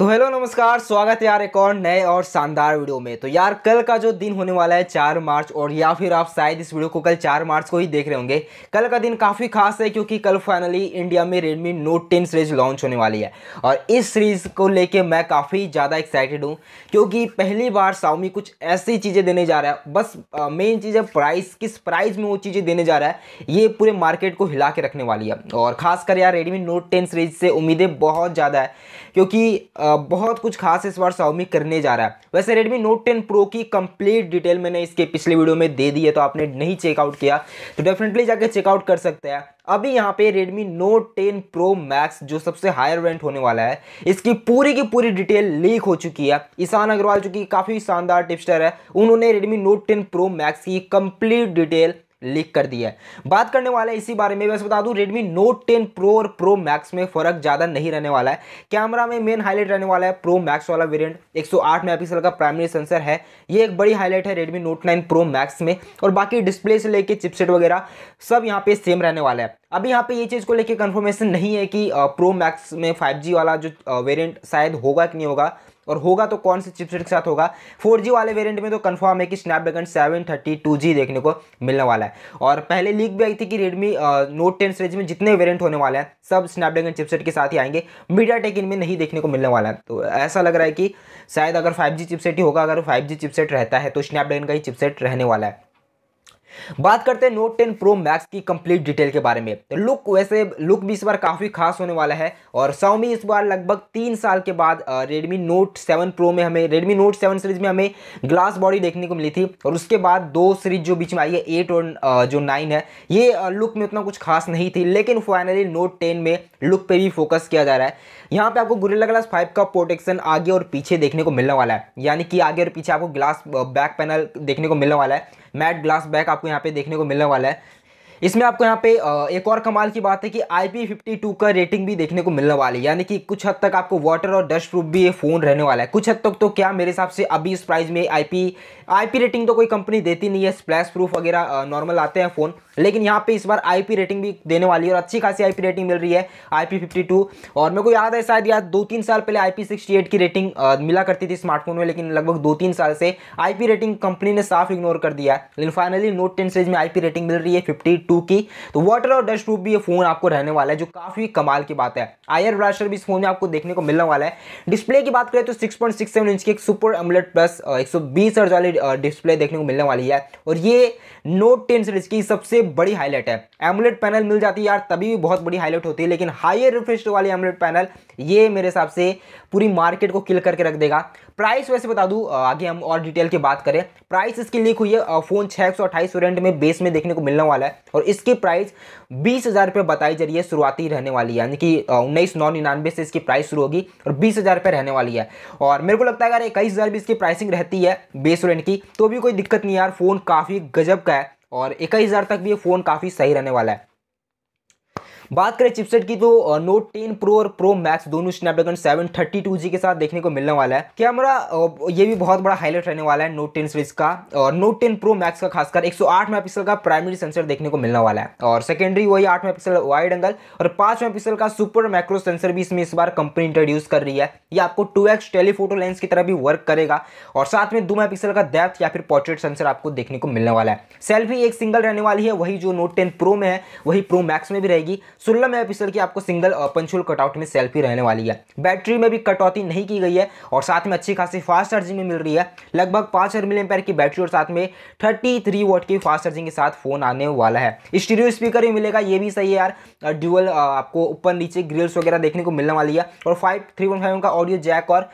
तो हेलो नमस्कार स्वागत है यार एक और नए और शानदार वीडियो में तो यार कल का जो दिन होने वाला है चार मार्च और या फिर आप शायद इस वीडियो को कल चार मार्च को ही देख रहे होंगे कल का दिन काफ़ी खास है क्योंकि कल फाइनली इंडिया में Redmi Note ten series launch होने वाली है और इस सीरीज़ को लेके मैं काफ़ी ज़्यादा एक्साइटेड हूँ क्योंकि पहली बार साउमी कुछ ऐसी चीज़ें देने जा रहा है बस मेन चीज़ है प्राइस किस प्राइस में वो चीज़ें देने जा रहा है ये पूरे मार्केट को हिला के रखने वाली है और ख़ासकर यार रेडमी नोट टेन सीरीज से उम्मीदें बहुत ज़्यादा है क्योंकि बहुत कुछ खास इस बार शाओमी करने जा रहा है वैसे रेडमी नोट टेन प्रो की कंप्लीट डिटेल मैंने इसके पिछले वीडियो में दे दी है तो आपने नहीं चेकआउट किया तो डेफिनेटली जाके चेकआउट कर सकते हैं अभी यहाँ पे Redmi Note 10 Pro Max जो सबसे हायर वेंट होने वाला है इसकी पूरी की पूरी डिटेल लीक हो चुकी है ईशान अग्रवाल जो कि काफ़ी शानदार टिप्स्टर है उन्होंने Redmi Note 10 Pro Max की कंप्लीट डिटेल लीक कर दिया है बात करने वाला है इसी बारे में वैसे बता दूं रेडमी नोट टेन प्रो और प्रो मैक्स में फ़र्क ज़्यादा नहीं रहने वाला है कैमरा में मेन हाईलाइट रहने वाला है प्रो मैक्स वाला वेरियंट एक सौ का प्राइमरी सेंसर है ये एक बड़ी हाईलाइट है Redmi Note nine Pro Max में और बाकी डिस्प्ले से लेकर चिपसेट वगैरह सब यहाँ पे सेम रहने वाला है अभी यहाँ पे ये चीज़ को लेके कंफर्मेशन नहीं है कि प्रो मैक्स में 5G वाला जो वेरिएंट शायद होगा कि नहीं होगा और होगा तो कौन से चिपसेट के साथ होगा 4G वाले वेरिएंट में तो कंफर्म है कि स्नैपड्रैगन 730 2G देखने को मिलने वाला है और पहले लीक भी आई थी कि Redmi Note 10 सीरीज में जितने वेरिएंट होने वाले हैं सब स्नैपड्रैगन चिपसेट के साथ ही आएंगे मीडिया टेक इनमें नहीं देखने को मिलने वाला है तो ऐसा लग रहा है कि शायद अगर फाइव चिपसेट ही होगा अगर फाइव चिपसेट रहता है तो स्नैपड्रैगन का ही चिपसेट रहने वाला है बात करते हैं नोट टेन प्रो मैक्स की कंप्लीट डिटेल के बारे में लुक वैसे लुक भी इस बार काफ़ी खास होने वाला है और सौमी इस बार लगभग तीन साल के बाद रेडमी नोट सेवन प्रो में हमें रेडमी नोट सेवन सीरीज में हमें ग्लास बॉडी देखने को मिली थी और उसके बाद दो सीरीज जो बीच में आई है एट और जो नाइन है ये लुक में उतना कुछ खास नहीं थी लेकिन फाइनली नोट टेन में लुक पर भी फोकस किया जा रहा है यहाँ पे आपको गुरेला ग्लास फाइव का प्रोटेक्शन आगे और पीछे देखने को मिलने वाला है यानी कि आगे और पीछे आपको ग्लास बैक पैनल देखने को मिलने वाला है मैट ग्लास बैक आपको यहाँ पे देखने को मिलने वाला है इसमें आपको यहाँ पे एक और कमाल की बात है कि आई का रेटिंग भी देखने को मिलने वाली है यानी कि कुछ हद तक आपको वाटर और डस्ट प्रूफ भी ये फ़ोन रहने वाला है कुछ हद तक तो क्या मेरे हिसाब से अभी इस प्राइस में आई IP रेटिंग तो कोई कंपनी देती नहीं है स्प्लैश प्रूफ वगैरह नॉर्मल आते हैं फ़ोन लेकिन यहाँ पे इस बार आई रेटिंग भी देने वाली है और अच्छी खासी आई रेटिंग मिल रही है टू और मेरे को याद है शायद याद दो तीन साल पहले एट की रेटिंग आ, मिला करती थी स्मार्टफोन में लेकिन लगभग दो तीन साल से आई रेटिंग कंपनी ने साफ इग्नोर कर दिया लेकिन फाइनली नोट टेन सीरीज में आई रेटिंग मिल रही है फिफ्टी टू की तो वाटर और डस्ट प्रूफ भी ये फोन आपको रहने वाला है जो काफी कमाल की बात है आयर ब्लास्टर भी इस फोन में आपको देखने को मिलने वाला है डिस्प्ले की बात करें तो six point six seven inch की सुपर एमलेट प्लस एक सौ बीस अर्ज वाली डिस्प्ले देखने को मिलने वाली है और ये नोट टेन सीरीज की सबसे बड़ी हाईलाइट है एमलेट पैनल मिल जाती है यार तभी भी बहुत बड़ी हाईलाइट होती है लेकिन हायर रिफ्रेश वाली एमलेट पैनल ये मेरे हिसाब से पूरी मार्केट को किल करके रख देगा प्राइस वैसे बता दूँ आगे हम और डिटेल की बात करें प्राइस इसकी लीक हुई है फ़ोन छः सौ अट्ठाईस वेरियंट में बेस में देखने को मिलने वाला है और इसकी प्राइस बीस हज़ार रुपये बताई जा रही है शुरुआती रहने वाली है यानी कि उन्नीस नौ निन्यानवे से इसकी प्राइस शुरू होगी और बीस हज़ार रुपये रहने वाली है और मेरे को लगता है अगर इक्कीस हज़ार भी इसकी प्राइसिंग रहती है बेस रेंट की तो भी कोई दिक्कत नहीं यार फ़ोन काफ़ी गजब का है और इक्कीस हज़ार तक भी ये फ़ोन काफ़ी सही रहने वाला है बात करें चिपसेट की तो नोट टेन प्रो और प्रो मैक्स दोनों Snapdragon seven thirty two G के साथ देखने को मिलने वाला है कैमरा ये भी बहुत बड़ा हाईलाइट रहने वाला है नोट टेन सीरीज का और नोट टेन प्रो मैक्स का खासकर एक सौ आठ का प्राइमरी सेंसर देखने को मिलने वाला है और सेकेंडरी वही आठ मेगा वाइड एंगल और पांच मेगा का सुपर मैक्रो सेंसर भी इसमें इस बार कंपनी इंट्रोड्यूस कर रही है ये आपको टू एक्स टेलीफोटो लेंस की तरह भी वर्क करेगा और साथ में दो मेगा का डेप्थ या फिर पोर्ट्रेट सेंसर आपको देखने को मिलने वाला है सेल्फी एक सिंगल रहने वाली है वही जो नोट टेन प्रो में है वही प्रो मैक्स में भी रहेगी सोलह पिक्सल की आपको सिंगल पंचुअल कटआउट में सेल्फी रहने वाली है बैटरी में भी कटौती नहीं की गई है और साथ में अच्छी खासी फास्ट चार्जिंग भी मिल रही है लगभग पाँच हज़ार मिली की बैटरी और साथ में थर्टी थ्री वोट की फास्ट चार्जिंग के साथ फ़ोन आने वाला है स्टीरियो स्पीकर भी मिलेगा ये भी सही है यार ड्यूअल आपको ऊपर नीचे ग्रिल्स वगैरह देखने को मिलने वाली है और फाइव थ्री वन फाइव का ऑडियो जैक और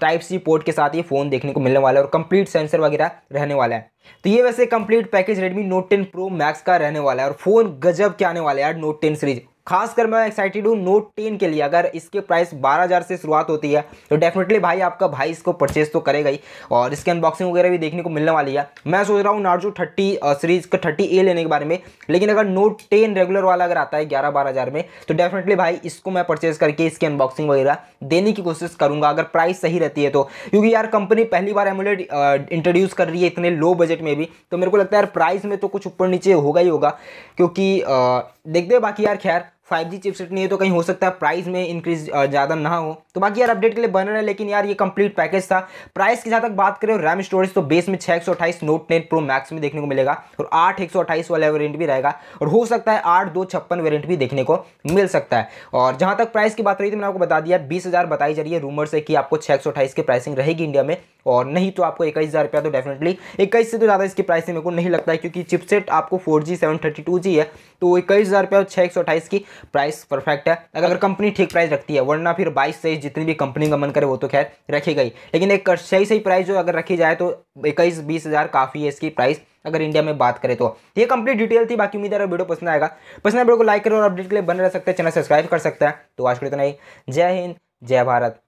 टाइप सी पोर्ट के साथ ये फ़ोन देखने को मिलने वाला है और कंप्लीट सेंसर वगैरह रहने वाला है तो ये वैसे complete package Redmi Note 10 Pro Max का रहने वाला है और फ़ोन गजब के आने वाला है यार Note 10 सीरीज खासकर मैं एक्साइटेड हूँ नोट टेन के लिए अगर इसके प्राइस बारह हज़ार से शुरुआत होती है तो डेफिनेटली भाई आपका भाई इसको परचेज तो करेगा ही और इसके अनबॉक्सिंग वगैरह भी देखने को मिलने वाली है मैं सोच रहा हूँ नार्जो थर्टी सीरीज का थर्टी ए लेने के बारे में लेकिन अगर नोट टेन रेगुलर वाला अगर आता है ग्यारह बारह हज़ार में तो डेफिनेटली भाई इसको मैं परचेज करके इसकी अनबॉक्सिंग वगैरह देने की कोशिश करूँगा अगर प्राइस सही रहती है तो क्योंकि यार कंपनी पहली बार एमुलेट इंट्रोड्यूस कर रही है इतने लो बजट में भी तो मेरे को लगता है यार प्राइस में तो कुछ ऊपर नीचे होगा ही होगा क्योंकि देखते हैं बाकी यार खैर फाइव जी चिपसेट नहीं है तो कहीं हो सकता है प्राइस में इंक्रीज ज़्यादा ना हो तो बाकी यार अपडेट के लिए बने है लेकिन यार ये कंप्लीट पैकेज था प्राइस की जहाँ तक बात करें रैम स्टोरेज तो बेस में छः एक सौ अट्ठाईस नोट नेट प्रो मैक्स में देखने को मिलेगा और आठ एक सौ अट्ठाईस वाला वेरियंट भी रहेगा और हो सकता है आठ दो छप्पन वेरियंट भी देखने को मिल सकता है और जहाँ तक प्राइस की बात रही थी मैंने आपको बता दिया बीस हज़ार बताई जा रही है रूमर से कि आपको छः एक सौ अट्ठाईस की प्राइसिंग रहेगी इंडिया में और नहीं तो आपको इक्कीस हज़ार रुपया तो डेफिनेटली इक्कीस से तो ज़्यादा इसकी प्राइस मेरे को नहीं लगता है क्योंकि चिपसेट आपको four G seven thirty two G है तो इक्कीस हज़ार रुपया और छः एक सौ अट्ठाईस की प्राइस परफेक्ट है अगर अगर कंपनी ठीक प्राइस रखती है वरना फिर बाईस से जितनी भी कंपनी का मन करे वो तो खैर रखी गई लेकिन एक सही सही प्राइस जो अगर रखी जाए तो इक्कीस बीस हज़ार काफ़ी है इसकी प्राइस अगर इंडिया में बात करें तो ये कंप्लीट डिटेल थी बाकी उम्मीद है वीडियो पसंद आएगा पसंद है वीडियो को लाइक करें और अपडेट के लिए बने रह सकते हैं चैनल सब्सक्राइब कर सकते हैं तो आज के लिए तो नहीं जय हिंद जय भारत